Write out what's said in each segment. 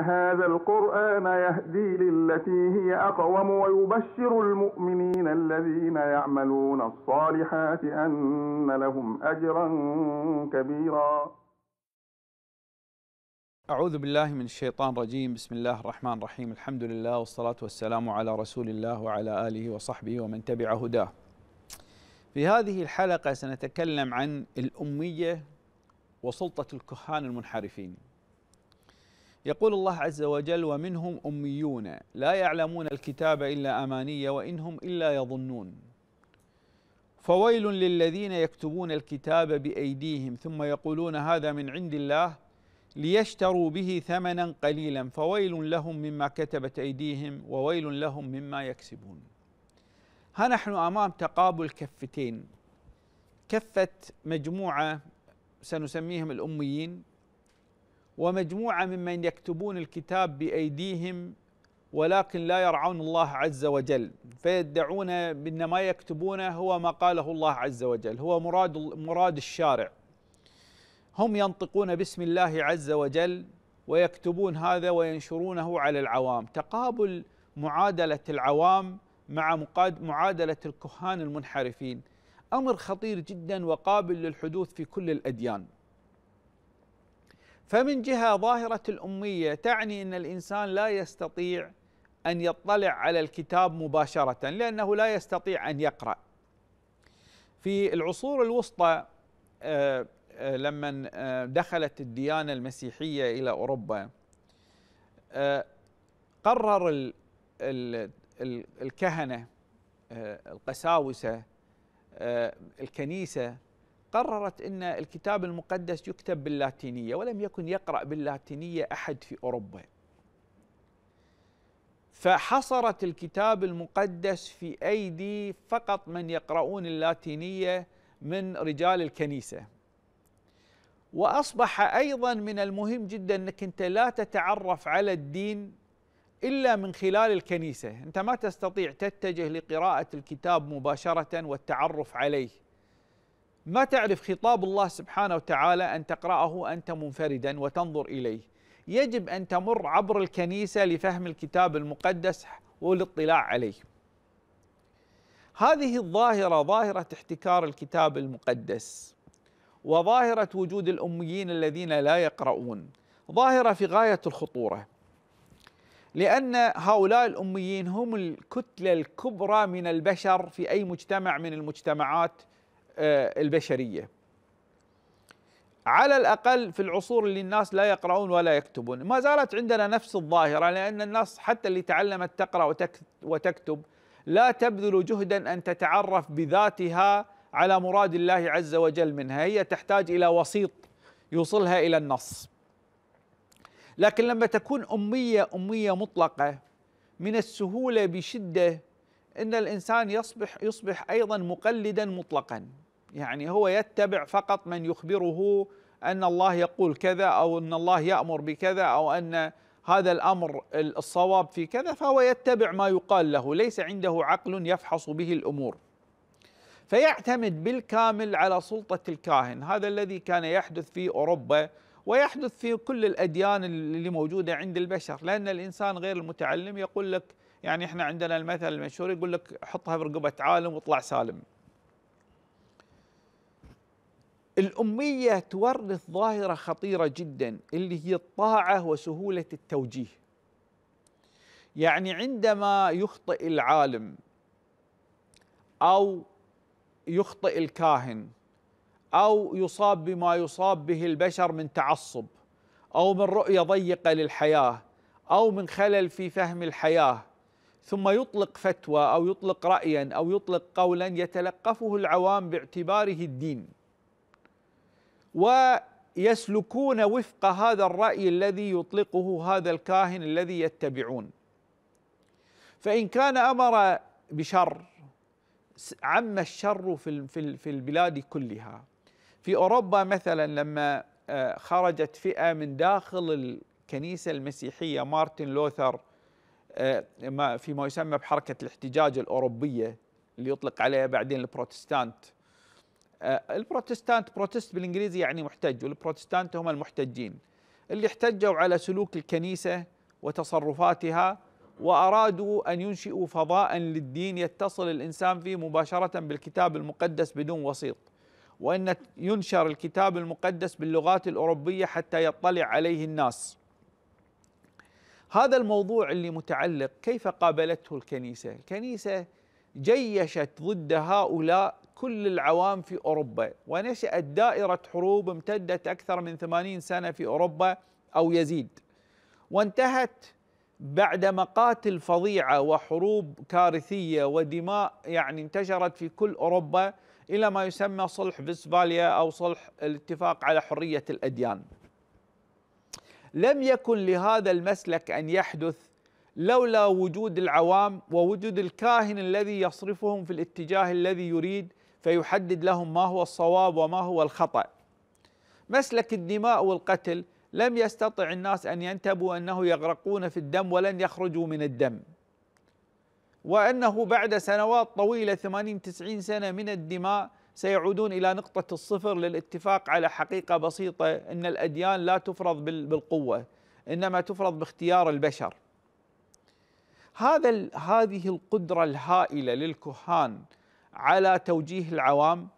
هذا القرآن يهدي للتي هي أقوم ويبشر المؤمنين الذين يعملون الصالحات أن لهم أجرا كبيرا أعوذ بالله من الشيطان الرجيم بسم الله الرحمن الرحيم الحمد لله والصلاة والسلام على رسول الله وعلى آله وصحبه ومن تبع هداه في هذه الحلقة سنتكلم عن الأمية وسلطة الكهان المنحرفين يقول الله عز وجل ومنهم أميون لا يعلمون الكتاب إلا أمانية وإنهم إلا يظنون فويل للذين يكتبون الكتاب بأيديهم ثم يقولون هذا من عند الله ليشتروا به ثمنا قليلا فويل لهم مما كتبت أيديهم وويل لهم مما يكسبون ها نحن أمام تقابل كفتين كفة مجموعة سنسميهم الأميين ومجموعه ممن يكتبون الكتاب بايديهم ولكن لا يرعون الله عز وجل فيدعون ان ما يكتبونه هو ما قاله الله عز وجل هو مراد مراد الشارع هم ينطقون باسم الله عز وجل ويكتبون هذا وينشرونه على العوام تقابل معادله العوام مع معادله الكهان المنحرفين امر خطير جدا وقابل للحدوث في كل الاديان فمن جهة ظاهرة الأمية تعني أن الإنسان لا يستطيع أن يطلع على الكتاب مباشرة لأنه لا يستطيع أن يقرأ في العصور الوسطى آه، آه، لما آه، دخلت الديانة المسيحية إلى أوروبا قرر الكهنة القساوسة الكنيسة قررت أن الكتاب المقدس يكتب باللاتينية ولم يكن يقرأ باللاتينية أحد في أوروبا فحصرت الكتاب المقدس في أيدي فقط من يقرؤون اللاتينية من رجال الكنيسة وأصبح أيضا من المهم جدا أنك أنت لا تتعرف على الدين إلا من خلال الكنيسة أنت ما تستطيع تتجه لقراءة الكتاب مباشرة والتعرف عليه ما تعرف خطاب الله سبحانه وتعالى أن تقرأه أنت منفردا وتنظر إليه يجب أن تمر عبر الكنيسة لفهم الكتاب المقدس والاطلاع عليه هذه الظاهرة ظاهرة احتكار الكتاب المقدس وظاهرة وجود الأميين الذين لا يقرؤون ظاهرة في غاية الخطورة لأن هؤلاء الأميين هم الكتلة الكبرى من البشر في أي مجتمع من المجتمعات آه، البشريه على الاقل في العصور اللي الناس لا يقرؤون ولا يكتبون ما زالت عندنا نفس الظاهره لان الناس حتى اللي تعلمت تقرا وتكتب لا تبذل جهدا ان تتعرف بذاتها على مراد الله عز وجل منها هي تحتاج الى وسيط يوصلها الى النص لكن لما تكون اميه اميه مطلقه من السهوله بشده ان الانسان يصبح يصبح ايضا مقلدا مطلقا يعني هو يتبع فقط من يخبره ان الله يقول كذا او ان الله يامر بكذا او ان هذا الامر الصواب في كذا فهو يتبع ما يقال له ليس عنده عقل يفحص به الامور فيعتمد بالكامل على سلطه الكاهن هذا الذي كان يحدث في اوروبا ويحدث في كل الاديان اللي موجوده عند البشر لان الانسان غير المتعلم يقول لك يعني احنا عندنا المثل المشهور يقول لك حطها برقبه عالم واطلع سالم الأمية تورث ظاهرة خطيرة جدا اللي هي الطاعة وسهولة التوجيه يعني عندما يخطئ العالم أو يخطئ الكاهن أو يصاب بما يصاب به البشر من تعصب أو من رؤية ضيقة للحياة أو من خلل في فهم الحياة ثم يطلق فتوى أو يطلق رأيا أو يطلق قولا يتلقفه العوام باعتباره الدين ويسلكون وفق هذا الرأي الذي يطلقه هذا الكاهن الذي يتبعون فإن كان أمر بشر عم الشر في في البلاد كلها في أوروبا مثلا لما آه، خرجت فئة من داخل الكنيسة المسيحية مارتن لوثر آه، ما في ما يسمى بحركة الاحتجاج الأوروبية اللي يطلق عليها بعدين البروتستانت آه، البروتستانت بروتست بالانجليزي يعني محتج والبروتستانت هم المحتجين اللي احتجوا على سلوك الكنيسه وتصرفاتها وارادوا ان ينشئوا فضاء للدين يتصل الانسان فيه مباشره بالكتاب المقدس بدون وسيط وان ينشر الكتاب المقدس باللغات الاوروبيه حتى يطلع عليه الناس هذا الموضوع اللي متعلق كيف قابلته الكنيسه الكنيسه جيشت ضد هؤلاء كل العوام في أوروبا ونشأت دائرة حروب امتدت أكثر من 80 سنة في أوروبا أو يزيد وانتهت بعد مقاتل فظيعة وحروب كارثية ودماء يعني انتشرت في كل أوروبا إلى ما يسمى صلح فيسفاليا أو صلح الاتفاق على حرية الأديان لم يكن لهذا المسلك أن يحدث لولا وجود العوام ووجود الكاهن الذي يصرفهم في الاتجاه الذي يريد فيحدد لهم ما هو الصواب وما هو الخطأ مسلك الدماء والقتل لم يستطع الناس أن ينتبهوا أنه يغرقون في الدم ولن يخرجوا من الدم وأنه بعد سنوات طويلة 80 90 سنة من الدماء سيعودون إلى نقطة الصفر للاتفاق على حقيقة بسيطة أن الأديان لا تفرض بالقوة إنما تفرض باختيار البشر هذا هذه القدرة الهائلة للكهان على توجيه العوام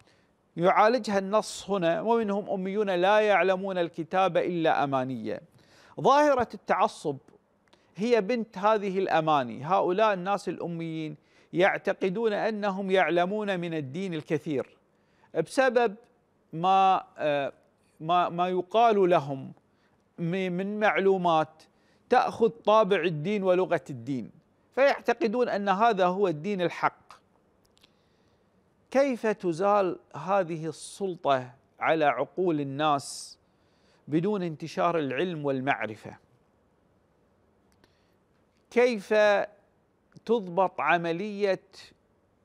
يعالجها النص هنا ومنهم أميون لا يعلمون الكتاب إلا أمانية ظاهرة التعصب هي بنت هذه الأماني هؤلاء الناس الأميين يعتقدون أنهم يعلمون من الدين الكثير بسبب ما آه، ما ما يقال لهم من معلومات تأخذ طابع الدين ولغة الدين فيعتقدون ان هذا هو الدين الحق كيف تزال هذه السلطه على عقول الناس بدون انتشار العلم والمعرفه كيف تضبط عمليه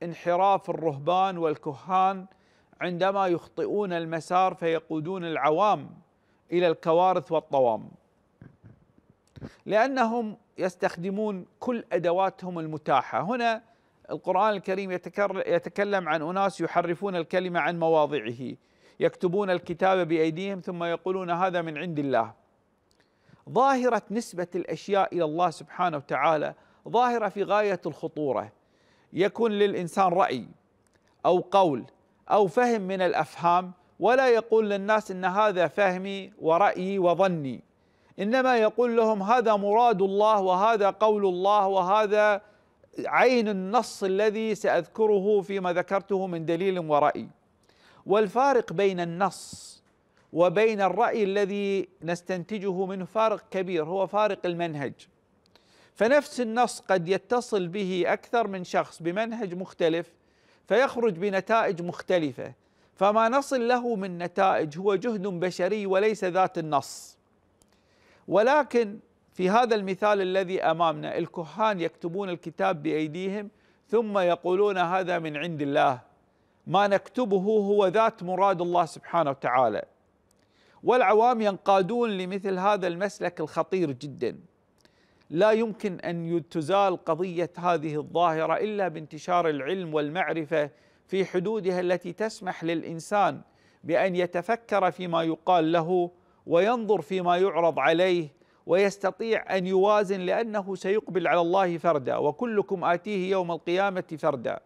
انحراف الرهبان والكهان عندما يخطئون المسار فيقودون العوام الى الكوارث والطوام لأنهم يستخدمون كل أدواتهم المتاحة هنا القرآن الكريم يتكلم عن أناس يحرفون الكلمة عن مواضعه يكتبون الكتاب بأيديهم ثم يقولون هذا من عند الله ظاهرة نسبة الأشياء إلى الله سبحانه وتعالى ظاهرة في غاية الخطورة يكون للإنسان رأي أو قول أو فهم من الأفهام ولا يقول للناس ان هذا فهمي ورأيي وظني انما يقول لهم هذا مراد الله وهذا قول الله وهذا عين النص الذي ساذكره فيما ذكرته من دليل وراي والفارق بين النص وبين الراي الذي نستنتجه منه فارق كبير هو فارق المنهج فنفس النص قد يتصل به اكثر من شخص بمنهج مختلف فيخرج بنتائج مختلفه فما نصل له من نتائج هو جهد بشري وليس ذات النص ولكن في هذا المثال الذي امامنا الكهان يكتبون الكتاب بايديهم ثم يقولون هذا من عند الله ما نكتبه هو ذات مراد الله سبحانه وتعالى والعوام ينقادون لمثل هذا المسلك الخطير جدا لا يمكن ان تزال قضيه هذه الظاهره الا بانتشار العلم والمعرفه في حدودها التي تسمح للانسان بان يتفكر فيما يقال له وينظر فيما يعرض عليه ويستطيع ان يوازن لانه سيقبل على الله فردا وكلكم اتيه يوم القيامه فردا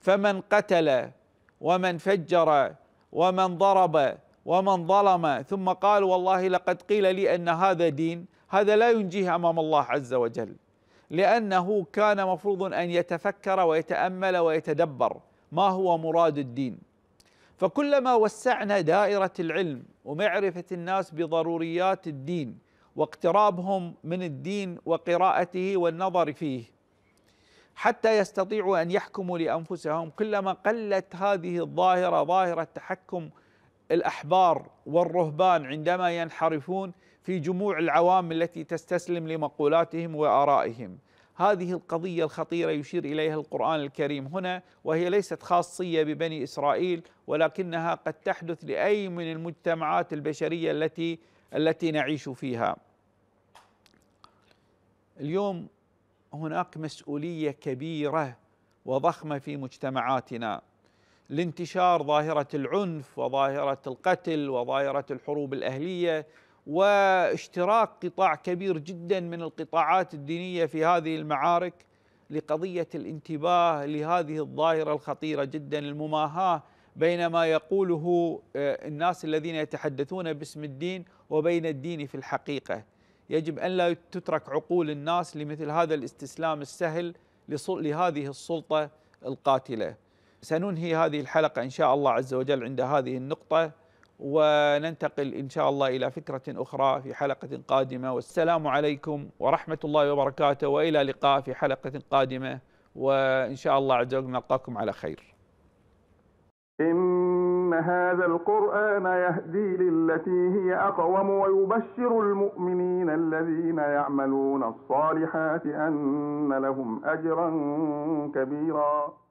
فمن قتل ومن فجر ومن ضرب ومن ظلم ثم قال والله لقد قيل لي ان هذا دين هذا لا ينجيه امام الله عز وجل لانه كان مفروض ان يتفكر ويتامل ويتدبر ما هو مراد الدين فكلما وسعنا دائرة العلم ومعرفة الناس بضروريات الدين واقترابهم من الدين وقراءته والنظر فيه حتى يستطيعوا أن يحكموا لأنفسهم كلما قلت هذه الظاهرة ظاهرة تحكم الأحبار والرهبان عندما ينحرفون في جموع العوام التي تستسلم لمقولاتهم وآرائهم هذه القضية الخطيرة يشير إليها القرآن الكريم هنا وهي ليست خاصية ببني إسرائيل ولكنها قد تحدث لأي من المجتمعات البشرية التي التي نعيش فيها اليوم هناك مسؤولية كبيرة وضخمة في مجتمعاتنا لانتشار ظاهرة العنف وظاهرة القتل وظاهرة الحروب الأهلية واشتراك قطاع كبير جدا من القطاعات الدينيه في هذه المعارك لقضيه الانتباه لهذه الظاهره الخطيره جدا المماهاه بين ما يقوله آه، الناس الذين يتحدثون باسم الدين وبين الدين في الحقيقه يجب ان لا تترك عقول الناس لمثل هذا الاستسلام السهل لهذه السلطه القاتله سننهي هذه الحلقه ان شاء الله عز وجل عند هذه النقطه وننتقل إن شاء الله إلى فكرة أخرى في حلقة قادمة والسلام عليكم ورحمة الله وبركاته وإلى لقاء في حلقة قادمة وإن شاء الله عز وجل نلقاكم على خير إن هذا القرآن يهدي للتي هي أقوم ويبشر المؤمنين الذين يعملون الصالحات أن لهم أجرا كبيرا